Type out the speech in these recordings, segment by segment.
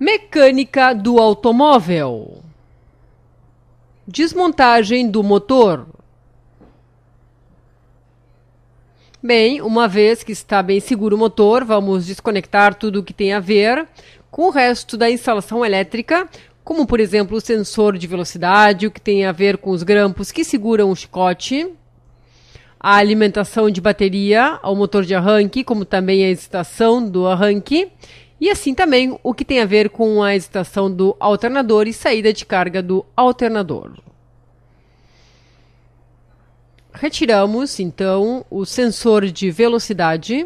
Mecânica do automóvel. Desmontagem do motor. Bem, uma vez que está bem seguro o motor, vamos desconectar tudo o que tem a ver com o resto da instalação elétrica, como por exemplo o sensor de velocidade, o que tem a ver com os grampos que seguram o chicote, a alimentação de bateria ao motor de arranque, como também a excitação do arranque e assim também o que tem a ver com a excitação do alternador e saída de carga do alternador. Retiramos então o sensor de velocidade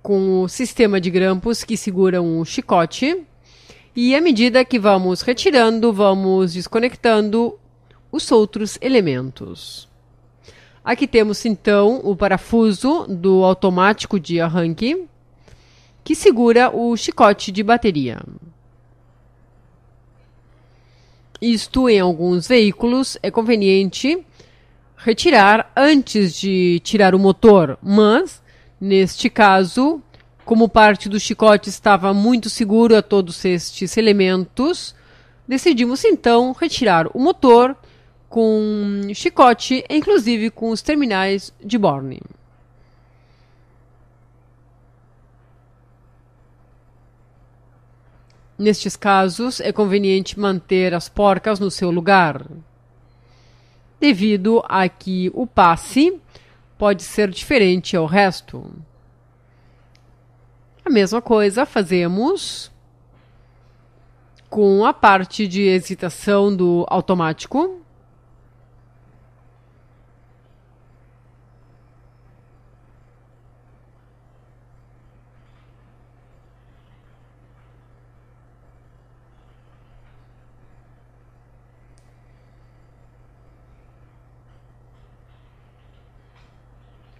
com o sistema de grampos que seguram o chicote. E à medida que vamos retirando, vamos desconectando os outros elementos. Aqui temos então o parafuso do automático de arranque que segura o chicote de bateria. Isto em alguns veículos é conveniente retirar antes de tirar o motor, mas neste caso, como parte do chicote estava muito seguro a todos estes elementos, decidimos então retirar o motor com chicote, inclusive com os terminais de Borne. Nestes casos, é conveniente manter as porcas no seu lugar, devido a que o passe pode ser diferente ao resto. A mesma coisa fazemos com a parte de hesitação do automático.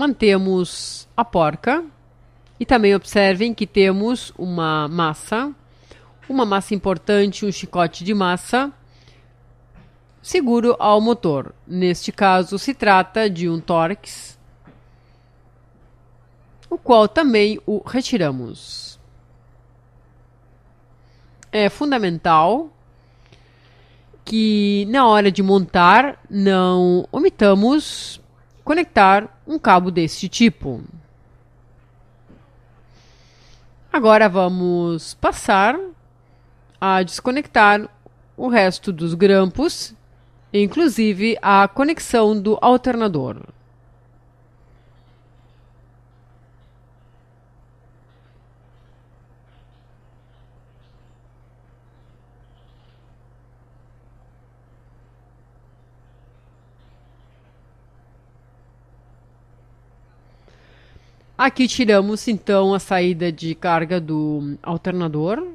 mantemos a porca e também observem que temos uma massa, uma massa importante, um chicote de massa seguro ao motor. Neste caso, se trata de um Torx, o qual também o retiramos. É fundamental que na hora de montar não omitamos conectar um cabo deste tipo. Agora vamos passar a desconectar o resto dos grampos, inclusive a conexão do alternador. Aqui tiramos então a saída de carga do alternador.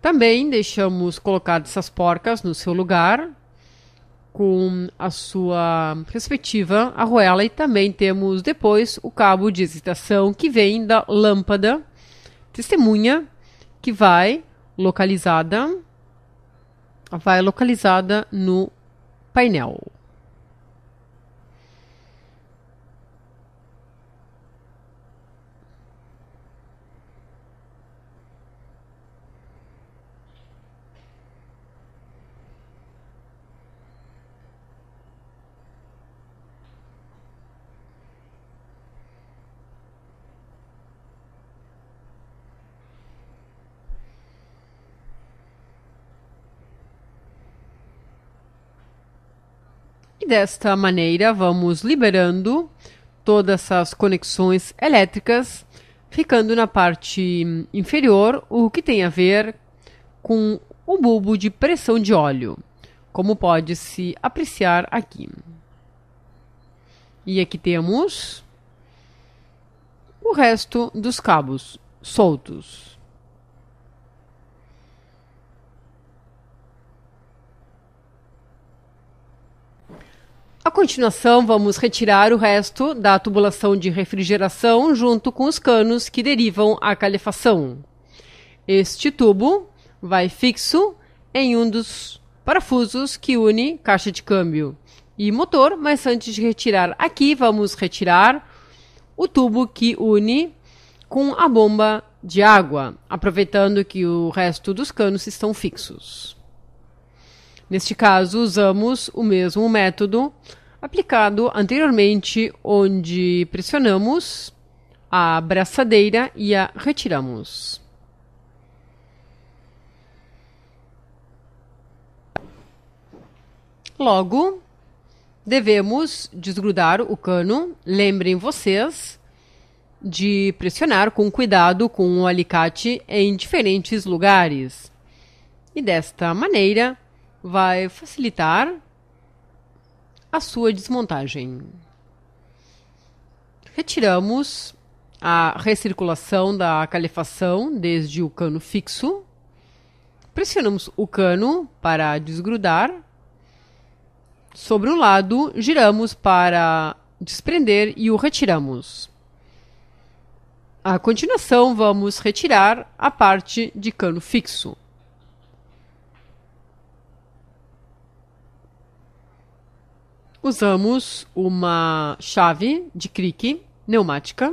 Também deixamos colocadas essas porcas no seu lugar com a sua respectiva arruela e também temos depois o cabo de excitação que vem da lâmpada testemunha que vai localizada vai localizada no painel. E desta maneira vamos liberando todas essas conexões elétricas, ficando na parte inferior o que tem a ver com o bulbo de pressão de óleo, como pode se apreciar aqui. E aqui temos o resto dos cabos soltos. A continuação, vamos retirar o resto da tubulação de refrigeração junto com os canos que derivam a calefação. Este tubo vai fixo em um dos parafusos que une caixa de câmbio e motor, mas antes de retirar aqui, vamos retirar o tubo que une com a bomba de água, aproveitando que o resto dos canos estão fixos. Neste caso, usamos o mesmo método aplicado anteriormente, onde pressionamos a braçadeira e a retiramos. Logo, devemos desgrudar o cano. Lembrem vocês de pressionar com cuidado com o alicate em diferentes lugares. E desta maneira, vai facilitar a sua desmontagem. Retiramos a recirculação da calefação desde o cano fixo. Pressionamos o cano para desgrudar. Sobre o lado, giramos para desprender e o retiramos. A continuação, vamos retirar a parte de cano fixo. Usamos uma chave de crique pneumática.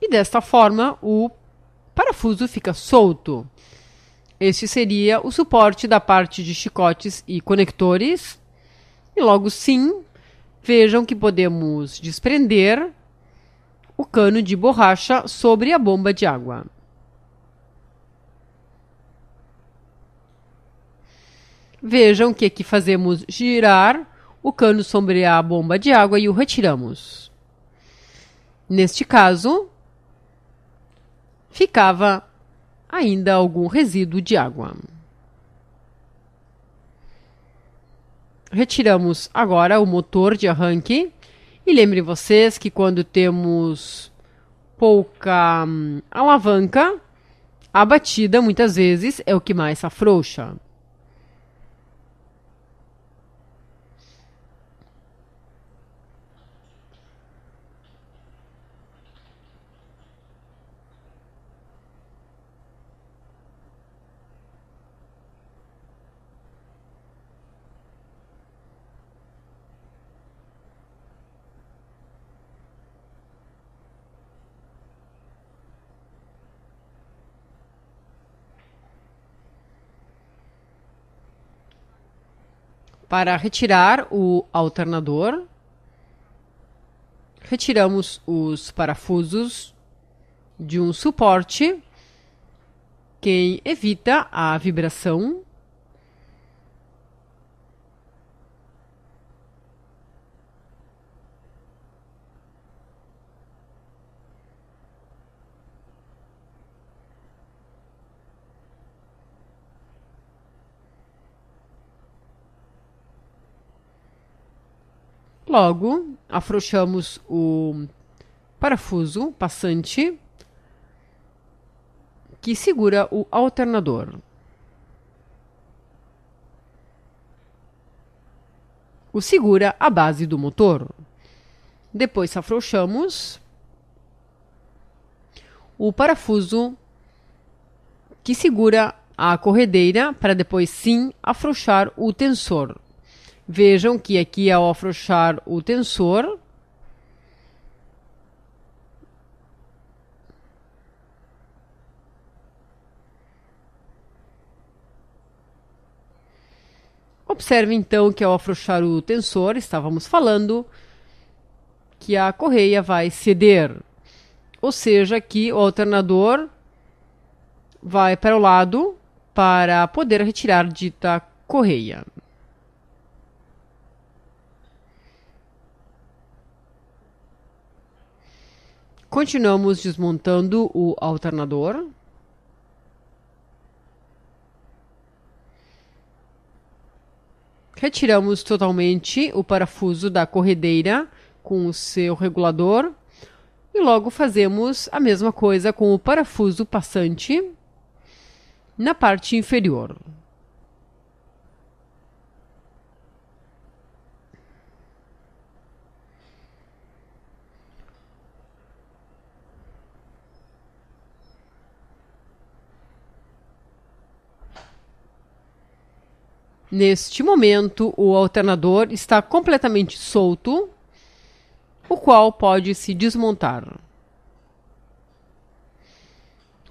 E desta forma o parafuso fica solto. Este seria o suporte da parte de chicotes e conectores. E logo sim, vejam que podemos desprender o cano de borracha sobre a bomba de água. Vejam que aqui fazemos girar o cano sobre a bomba de água e o retiramos. Neste caso, ficava ainda algum resíduo de água. Retiramos agora o motor de arranque e lembrem vocês que quando temos pouca hum, alavanca, a batida muitas vezes é o que mais afrouxa. para retirar o alternador, retiramos os parafusos de um suporte que evita a vibração Logo, afrouxamos o parafuso passante que segura o alternador. O segura a base do motor. Depois afrouxamos o parafuso que segura a corredeira para depois sim afrouxar o tensor. Vejam que aqui ao é afrouxar o tensor, Observe então que ao é afrouxar o tensor, estávamos falando que a correia vai ceder, ou seja, que o alternador vai para o lado para poder retirar dita correia. Continuamos desmontando o alternador. Retiramos totalmente o parafuso da corredeira com o seu regulador e logo fazemos a mesma coisa com o parafuso passante na parte inferior. Neste momento, o alternador está completamente solto, o qual pode se desmontar.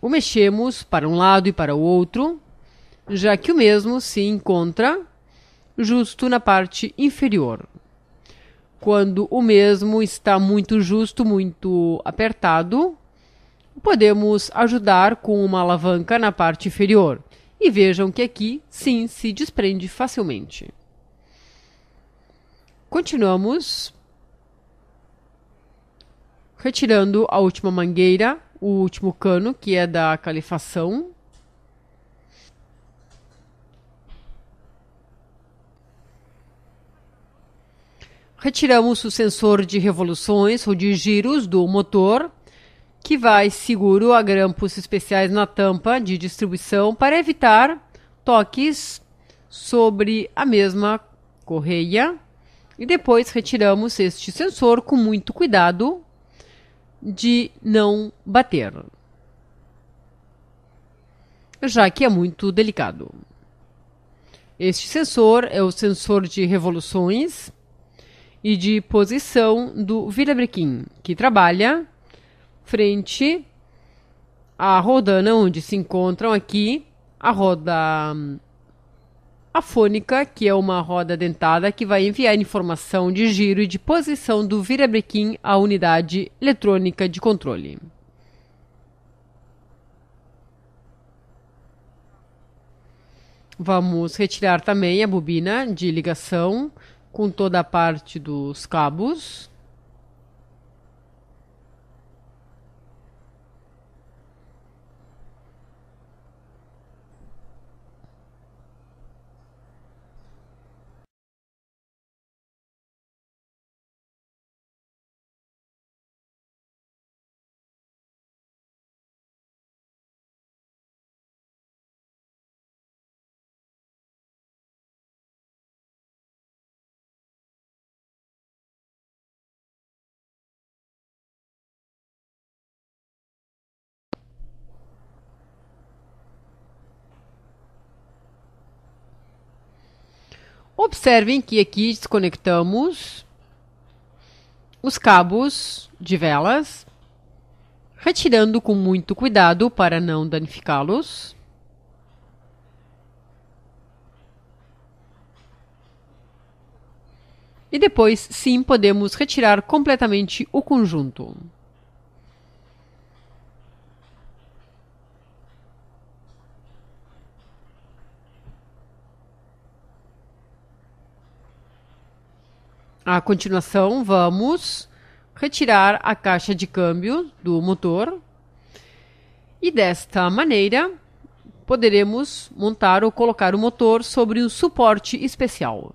O mexemos para um lado e para o outro, já que o mesmo se encontra justo na parte inferior. Quando o mesmo está muito justo, muito apertado, podemos ajudar com uma alavanca na parte inferior e vejam que aqui, sim, se desprende facilmente. Continuamos. Retirando a última mangueira, o último cano, que é da calefação, Retiramos o sensor de revoluções ou de giros do motor que vai seguro a grampos especiais na tampa de distribuição para evitar toques sobre a mesma correia. E depois retiramos este sensor com muito cuidado de não bater, já que é muito delicado. Este sensor é o sensor de revoluções e de posição do virabrequim, que trabalha frente à rodana né, onde se encontram aqui a roda hum, afônica, que é uma roda dentada que vai enviar informação de giro e de posição do virabrequim à unidade eletrônica de controle. Vamos retirar também a bobina de ligação com toda a parte dos cabos. Observem que aqui desconectamos os cabos de velas, retirando com muito cuidado para não danificá-los. E depois, sim, podemos retirar completamente o conjunto. A continuação, vamos retirar a caixa de câmbio do motor e desta maneira poderemos montar ou colocar o motor sobre um suporte especial.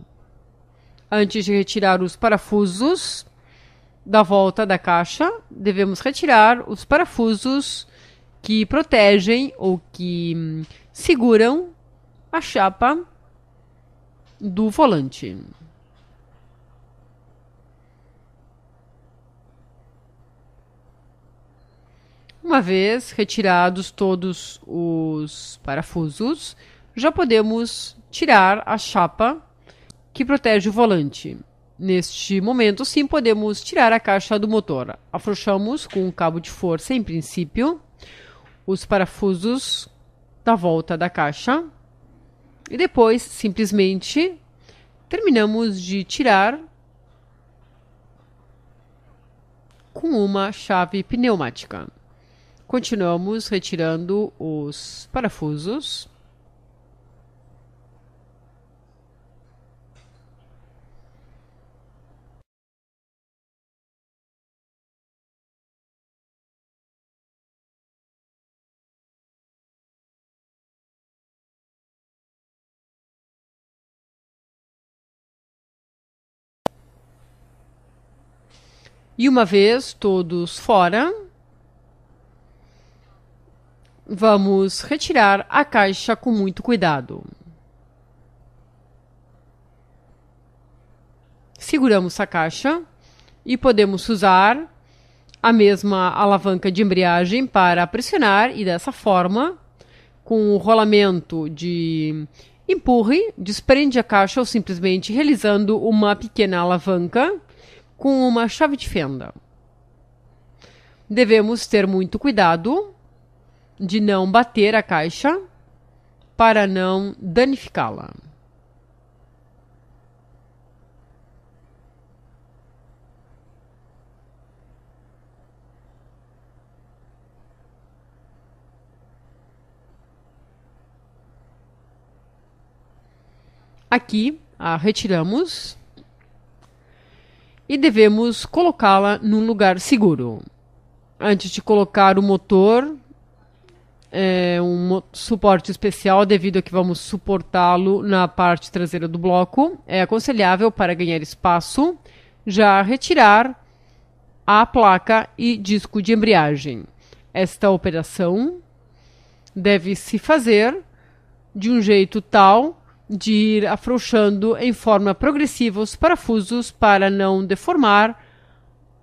Antes de retirar os parafusos da volta da caixa, devemos retirar os parafusos que protegem ou que hum, seguram a chapa do volante. Uma vez retirados todos os parafusos, já podemos tirar a chapa que protege o volante. Neste momento, sim, podemos tirar a caixa do motor. Afrouxamos com um cabo de força, em princípio, os parafusos da volta da caixa e depois, simplesmente, terminamos de tirar com uma chave pneumática. Continuamos retirando os parafusos. E uma vez todos fora, Vamos retirar a caixa com muito cuidado. Seguramos a caixa e podemos usar a mesma alavanca de embreagem para pressionar e dessa forma, com o rolamento de empurre, desprende a caixa ou simplesmente realizando uma pequena alavanca com uma chave de fenda. Devemos ter muito cuidado de não bater a caixa para não danificá-la. Aqui a retiramos e devemos colocá-la num lugar seguro. Antes de colocar o motor é, um suporte especial devido a que vamos suportá-lo na parte traseira do bloco. É aconselhável para ganhar espaço já retirar a placa e disco de embreagem. Esta operação deve se fazer de um jeito tal de ir afrouxando em forma progressiva os parafusos para não deformar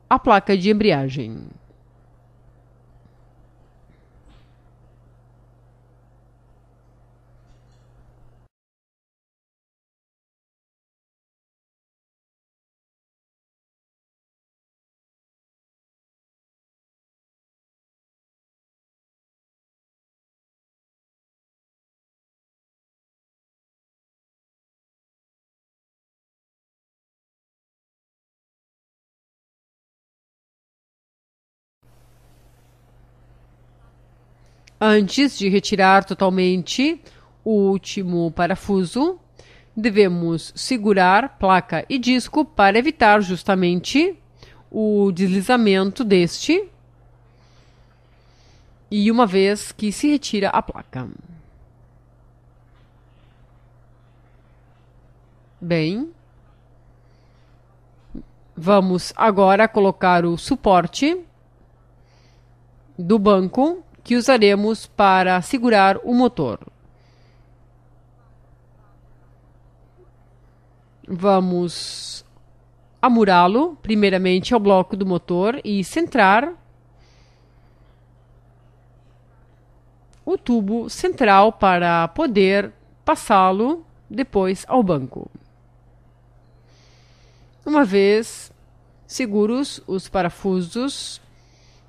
a placa de embreagem. Antes de retirar totalmente o último parafuso, devemos segurar placa e disco para evitar justamente o deslizamento deste. E uma vez que se retira a placa. Bem, vamos agora colocar o suporte do banco que usaremos para segurar o motor. Vamos amurá-lo primeiramente ao bloco do motor e centrar o tubo central para poder passá-lo depois ao banco. Uma vez seguros os parafusos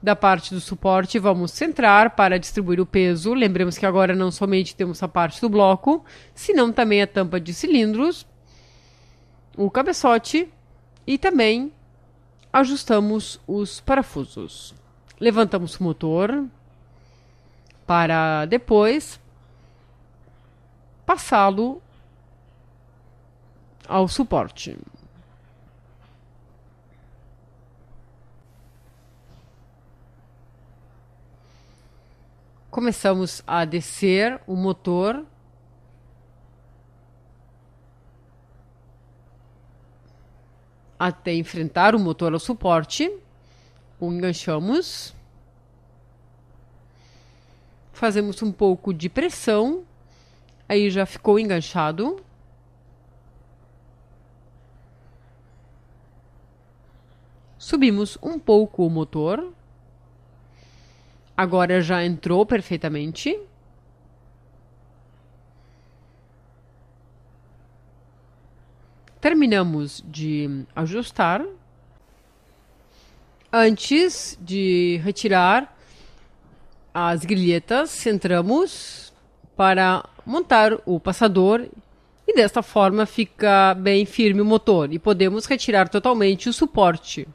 da parte do suporte, vamos centrar para distribuir o peso. Lembremos que agora não somente temos a parte do bloco, senão também a tampa de cilindros, o cabeçote e também ajustamos os parafusos. Levantamos o motor para depois passá-lo ao suporte. começamos a descer o motor. Até enfrentar o motor ao suporte, o enganchamos, fazemos um pouco de pressão, aí já ficou enganchado. Subimos um pouco o motor. Agora já entrou perfeitamente. Terminamos de ajustar. Antes de retirar as grilhetas, entramos para montar o passador e desta forma fica bem firme o motor e podemos retirar totalmente o suporte.